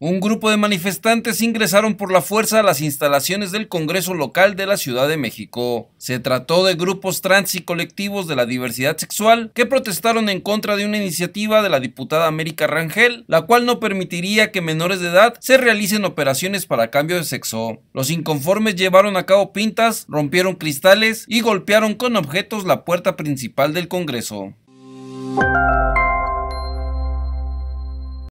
Un grupo de manifestantes ingresaron por la fuerza a las instalaciones del Congreso local de la Ciudad de México. Se trató de grupos trans y colectivos de la diversidad sexual que protestaron en contra de una iniciativa de la diputada América Rangel, la cual no permitiría que menores de edad se realicen operaciones para cambio de sexo. Los inconformes llevaron a cabo pintas, rompieron cristales y golpearon con objetos la puerta principal del Congreso.